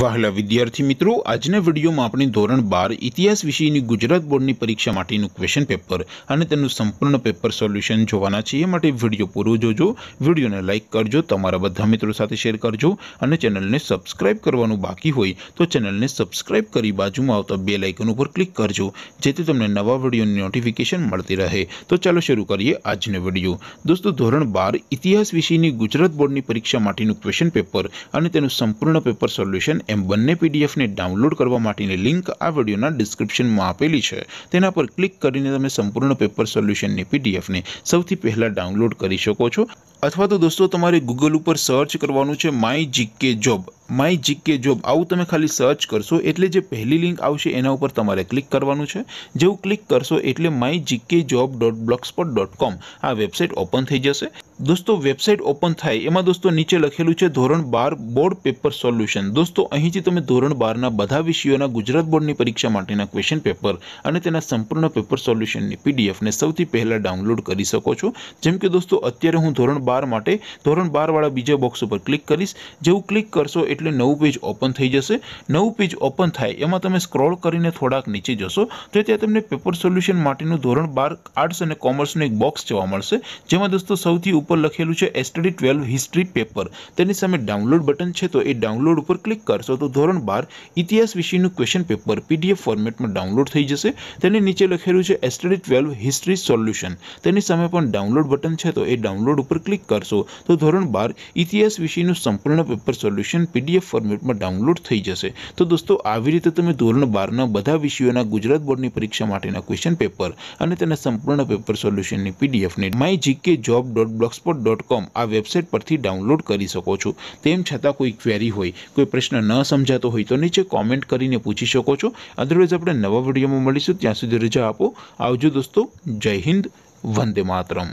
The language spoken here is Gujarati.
વહાલા વિદ્યાર્થી મિત્રો આજના વિડીયોમાં આપણે ધોરણ બાર ઇતિહાસ વિષયની ગુજરાત બોર્ડની પરીક્ષા માટેનું ક્વેશ્ચન પેપર અને તેનું સંપૂર્ણ પેપર સોલ્યુશન જોવાના છે એ માટે વિડીયો પૂરો જોજો વિડીયોને લાઇક કરજો તમારા બધા મિત્રો સાથે શેર કરજો અને ચેનલને સબસ્ક્રાઇબ કરવાનું બાકી હોય તો ચેનલને સબસ્ક્રાઇબ કરી બાજુમાં આવતા બે લાઇકન ઉપર ક્લિક કરજો જેથી તમને નવા વિડીયોની નોટિફિકેશન મળતી રહે તો ચાલો શરૂ કરીએ આજનો વિડીયો દોસ્તો ધોરણ બાર ઇતિહાસ વિષયની ગુજરાત બોર્ડની પરીક્ષા માટેનું ક્વેશ્ચન પેપર અને તેનું સંપૂર્ણ પેપર સોલ્યુશન એમ બંને પીડીએફને ડાઉનલોડ કરવા માટેની લિંક આ વિડીયોના ડિસ્ક્રિપ્શનમાં આપેલી છે તેના પર ક્લિક કરીને તમે સંપૂર્ણ પેપર સોલ્યુશનની પીડીએફને સૌથી પહેલાં ડાઉનલોડ કરી શકો છો અથવા તો દોસ્તો તમારે ગૂગલ ઉપર સર્ચ કરવાનું છે my GK job my GK job આવું તમે ખાલી સર્ચ કરશો એટલે જે પહેલી લિંક આવશે એના ઉપર તમારે ક્લિક કરવાનું છે જેવું ક્લિક કરશો એટલે my GK job dot blogspot dot com આ વેબસાઇટ ઓપન થઈ જશે દોસ્તો વેબસાઇટ ઓપન થાય એમાં દોસ્તો નીચે લખેલું છે ધોરણ બાર બોર્ડ પેપર સોલ્યુશન દોસ્તો અહીંથી તમે ધોરણ બારના બધા વિષયોના ગુજરાત બોર્ડની પરીક્ષા માટેના ક્વેશ્ચન પેપર અને તેના સંપૂર્ણ પેપર સોલ્યુશનની પીડીએફને સૌથી પહેલાં ડાઉનલોડ કરી શકો છો જેમ કે દોસ્તો અત્યારે હું ધોરણ બાર બાર માટે ધોરણ બારવાળા બીજા બોક્સ ઉપર ક્લિક કરીશ જેવું ક્લિક કરશો એટલે નવું પેજ ઓપન થઈ જશે નવું પેજ ઓપન થાય એમાં તમે સ્ક્રોલ કરીને થોડાક નીચે જશો તો ત્યાં તમને પેપર સોલ્યુશન માટેનું ધોરણ બાર આર્ટ્સ અને કોમર્સનું એક બોક્સ જોવા મળશે જેમાં દોસ્તો સૌથી ઉપર લખેલું છે એસટડી ટ્વેલ્વ હિસ્ટ્રી પેપર તેની સામે ડાઉનલોડ બટન છે તો એ ડાઉનલોડ ઉપર ક્લિક કરશો તો ધોરણ બાર ઇતિહાસ વિશેનું ક્વેશ્ચન પેપર પીડીએફ ફોર્મેટમાં ડાઉનલોડ થઈ જશે તેની નીચે લખેલું છે એસટડી ટ્વેલ્વ હિસ્ટ્રી સોલ્યુશન તેની સામે પણ ડાઉનલોડ બટન છે તો એ ડાઉનલોડ ઉપર ક્લિક ક્લિક કરશો તો ધોરણ બાર ઇતિહાસ વિષયનું સંપૂર્ણ પેપર સોલ્યુશન પીડીએફ ફોર્મેટમાં ડાઉનલોડ થઈ જશે તો દોસ્તો આવી રીતે તમે ધોરણ બારના બધા વિષયોના ગુજરાત બોર્ડની પરીક્ષા માટેના ક્વેશ્ચન પેપર અને તેના સંપૂર્ણ પેપર સોલ્યુશનની પીડીએફને my GK job dot blogspot dot com આ વેબસાઇટ પરથી ડાઉનલોડ કરી શકો છો તેમ છતાં કોઈ ક્વેરી હોય કોઈ પ્રશ્ન ન સમજાતો હોય તો નીચે કોમેન્ટ કરીને પૂછી શકો છો અધરવાઇઝ આપણે નવા વિડીયોમાં મળીશું ત્યાં સુધી રજા આપો આવજો દોસ્તો જય હિન્દ વંદે માતરમ